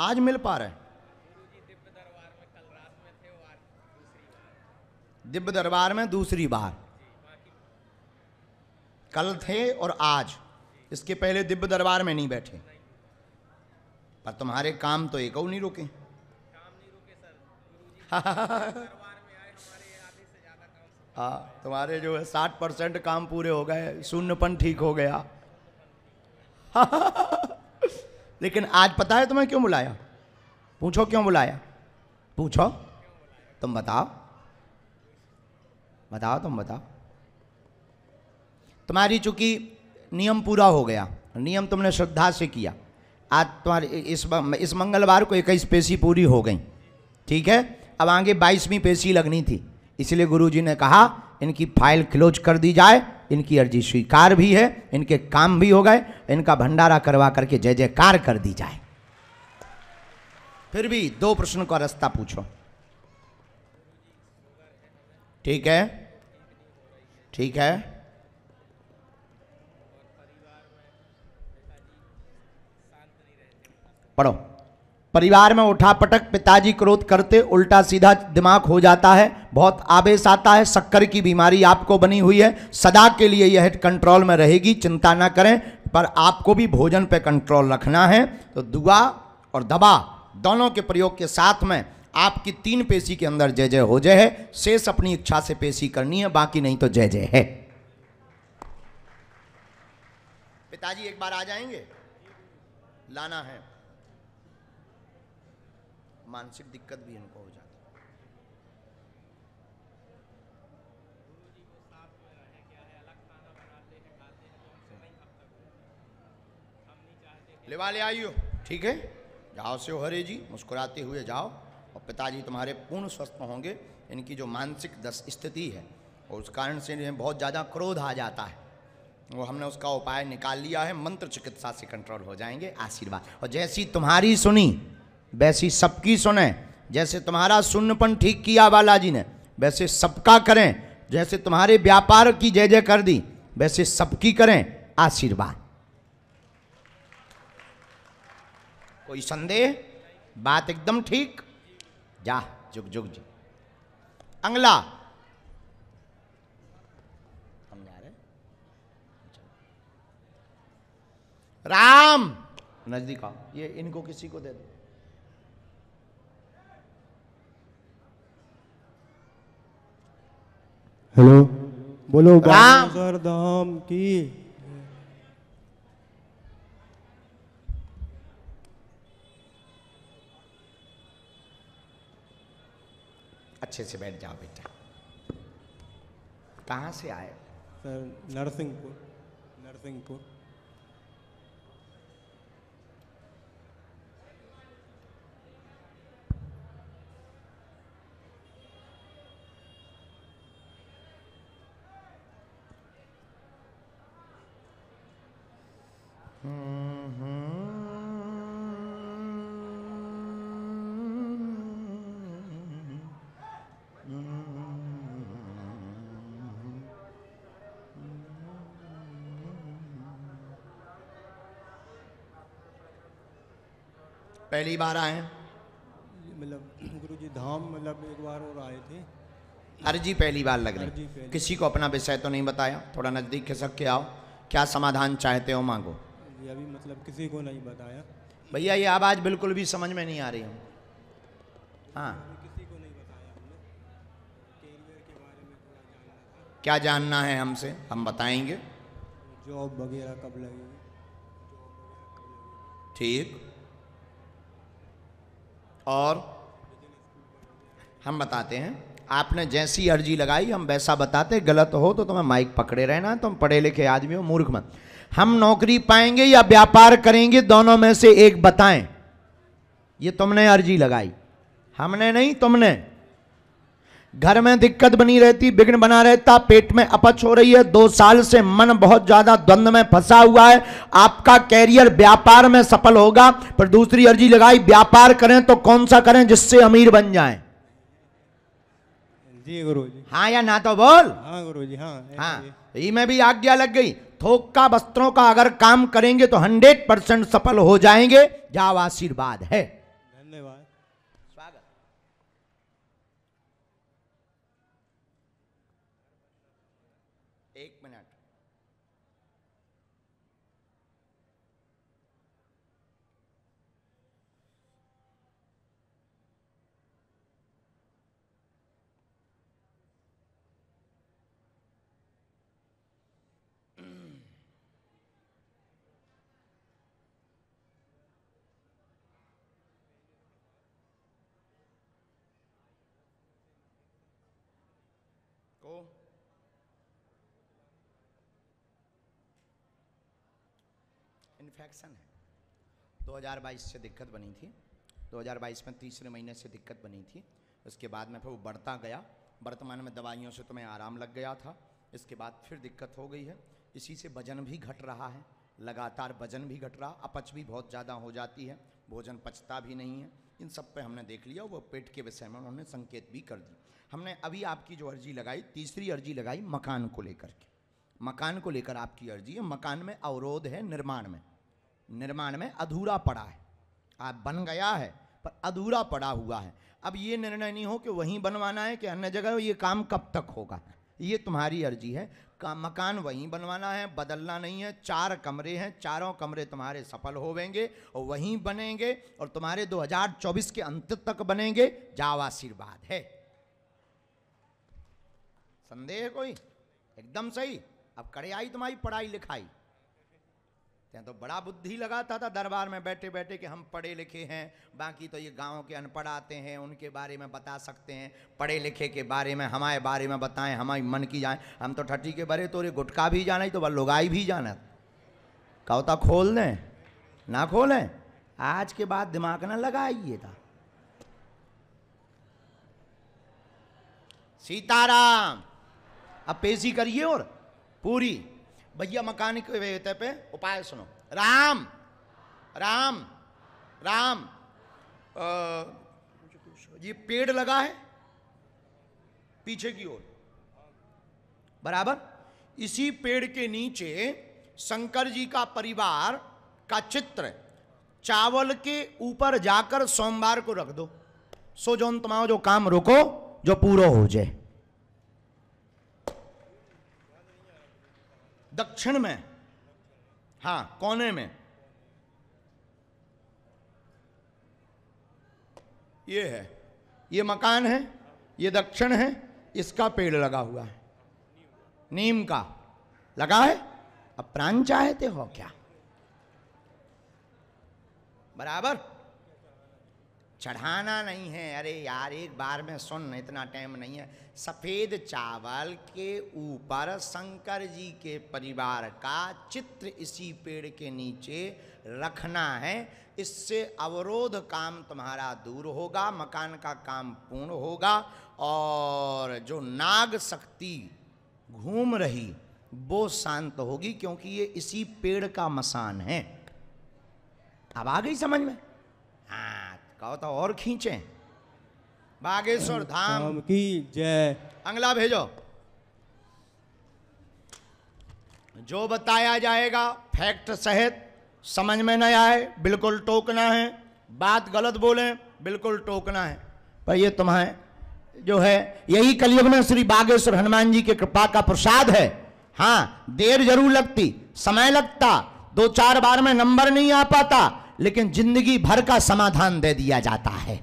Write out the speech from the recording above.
आज मिल पा रहे दिव्य दरबार में दूसरी बार कल थे और आज इसके पहले दिव्य दरबार में नहीं बैठे पर तुम्हारे काम तो एक नहीं रुके हाँ तुम्हारे जो है साठ परसेंट काम पूरे हो गए शून्यपन ठीक हो गया लेकिन आज पता है तुम्हें क्यों बुलाया पूछो क्यों बुलाया पूछो तुम बताओ बताओ तुम बताओ तुम्हारी चूंकि नियम पूरा हो गया नियम तुमने श्रद्धा से किया आज तुम्हारे इस इस मंगलवार को इक्कीस पेशी पूरी हो गई ठीक है अब आगे बाईसवीं पेशी लगनी थी इसलिए गुरुजी ने कहा इनकी फाइल क्लोज कर दी जाए इनकी अर्जी स्वीकार भी है इनके काम भी हो गए इनका भंडारा करवा करके जय जयकार कर दी जाए फिर भी दो प्रश्न का रास्ता पूछो ठीक है ठीक है पढ़ो परिवार में उठा पटक पिताजी क्रोध करते उल्टा सीधा दिमाग हो जाता है बहुत आवेश आता है शक्कर की बीमारी आपको बनी हुई है सदा के लिए यह कंट्रोल में रहेगी चिंता ना करें पर आपको भी भोजन पर कंट्रोल रखना है तो दुआ और दबा दोनों के प्रयोग के साथ में आपकी तीन पेशी के अंदर जय जय हो जय है शेष अपनी इच्छा से पेशी करनी है बाकी नहीं तो जय जय है पिताजी एक बार आ जाएंगे लाना है मानसिक दिक्कत भी इनको हो जाती लेवा आइयो ठीक है जाओ से हरे जी मुस्कुराते हुए जाओ और पिताजी तुम्हारे पूर्ण स्वस्थ होंगे इनकी जो मानसिक दस स्थिति है और उस कारण से इन्हें बहुत ज़्यादा क्रोध आ जाता है वो हमने उसका उपाय निकाल लिया है मंत्र चिकित्सा से कंट्रोल हो जाएंगे आशीर्वाद और जैसी तुम्हारी सुनी वैसी सबकी सुने जैसे तुम्हारा सुन्नपन ठीक किया बालाजी ने वैसे सबका करें जैसे तुम्हारे व्यापार की जय जय कर दी वैसे सबकी करें आशीर्वाद कोई संदेह बात एकदम ठीक जा जुग जुग जी अंगला राम नजदीक आओ ये इनको किसी को दे दो हेलो बोलो बाजार धाम की अच्छे से बैठ जाओ बेटा कहाँ से आए सर नरसिंहपुर नरसिंहपुर पहली बार आए मतलब गुरु जी धाम मतलब एक बार और आए थे अर्जी पहली बार लग रही किसी को अपना विषय तो नहीं बताया थोड़ा नज़दीक खिसक के आओ क्या समाधान चाहते हो मांगो जी अभी मतलब किसी को नहीं बताया भैया ये आवाज़ बिल्कुल भी समझ में नहीं आ रही हम हाँ क्या जानना है हमसे हम बताएंगे जॉब वगैरह कब लगेगी ठीक और हम बताते हैं आपने जैसी अर्जी लगाई हम वैसा बताते गलत हो तो तुम्हें माइक पकड़े रहना तुम पढ़े लिखे आदमी हो मूर्ख मत हम नौकरी पाएंगे या व्यापार करेंगे दोनों में से एक बताएं ये तुमने अर्जी लगाई हमने नहीं तुमने घर में दिक्कत बनी रहती विघ्न बना रहता पेट में अपच हो रही है दो साल से मन बहुत ज्यादा द्वंद में फंसा हुआ है आपका कैरियर व्यापार में सफल होगा पर दूसरी अर्जी लगाई व्यापार करें तो कौन सा करें जिससे अमीर बन जाए जी गुरु जी हाँ या ना तो बोल हाँ गुरु जी हाँ हाँ ये में भी आज्ञा लग गई थोक का वस्त्रों का अगर काम करेंगे तो हंड्रेड परसेंट सफल हो जाएंगे जाओ आशीर्वाद है एक मिनट को इन्फेक्शन है 2022 से दिक्कत बनी थी 2022 में तीसरे महीने से दिक्कत बनी थी उसके बाद में फिर वो बढ़ता गया वर्तमान में दवाइयों से तुम्हें तो आराम लग गया था इसके बाद फिर दिक्कत हो गई है इसी से वजन भी घट रहा है लगातार वजन भी घट रहा अपच भी बहुत ज़्यादा हो जाती है भोजन पचता भी नहीं है इन सब पे हमने देख लिया वो पेट के विषय में उन्होंने संकेत भी कर दी हमने अभी आपकी जो अर्जी लगाई तीसरी अर्जी लगाई मकान को लेकर के मकान को लेकर आपकी अर्जी है मकान में अवरोध है निर्माण में निर्माण में अधूरा पड़ा है आप बन गया है पर अधूरा पड़ा हुआ है अब ये निर्णय नहीं हो कि वहीं बनवाना है कि अन्य जगह ये काम कब तक होगा ये तुम्हारी अर्जी है का मकान वहीं बनवाना है बदलना नहीं है चार कमरे हैं चारों कमरे तुम्हारे सफल होवेंगे और वहीं बनेंगे और तुम्हारे 2024 के अंत तक बनेंगे जाओ आशीर्वाद है संदेह कोई एकदम सही अब करे आई तुम्हारी पढ़ाई लिखाई ત્યાં तो बड़ा बुद्धि लगाता था दरबार में बैठे बैठे कि हम पढ़े लिखे हैं बाकी तो ये गांव के अनपढ़ आते हैं उनके बारे में बता सकते हैं पढ़े लिखे के बारे में हमारे बारे में बताएं हमारी मन की जाए हम तो ठट्टी के बरे तोरे गुटका भी जाना ही तो वह लुगाई भी जाना कहता खोल दें ना खोलें आज के बाद दिमाग ना लगाइए था सीताराम अब पेशी करिए और पूरी भैया मकानिक वेते पे उपाय सुनो राम राम राम आ, ये पेड़ लगा है पीछे की ओर बराबर इसी पेड़ के नीचे शंकर जी का परिवार का चित्र चावल के ऊपर जाकर सोमवार को रख दो सो जो तुम जो काम रोको जो पूरा हो जाए दक्षिण में हाँ कोने में ये है ये मकान है ये दक्षिण है इसका पेड़ लगा हुआ है नीम का लगा है अब प्राण चाहते हो क्या बराबर चढ़ाना नहीं है अरे यार एक बार में सुन इतना टाइम नहीं है सफ़ेद चावल के ऊपर शंकर जी के परिवार का चित्र इसी पेड़ के नीचे रखना है इससे अवरोध काम तुम्हारा दूर होगा मकान का काम पूर्ण होगा और जो नाग शक्ति घूम रही वो शांत होगी क्योंकि ये इसी पेड़ का मसान है अब आ गई समझ में कहो तो और खींचे बागेश्वर धाम की जय अंगला भेजो जो बताया जाएगा फैक्ट सहित समझ में नहीं आए बिल्कुल टोकना है बात गलत बोले बिल्कुल टोकना है पर ये तुम्हें जो है यही कलयुग में श्री बागेश्वर हनुमान जी के कृपा का प्रसाद है हाँ देर जरूर लगती समय लगता दो चार बार में नंबर नहीं आ पाता लेकिन जिंदगी भर का समाधान दे दिया जाता है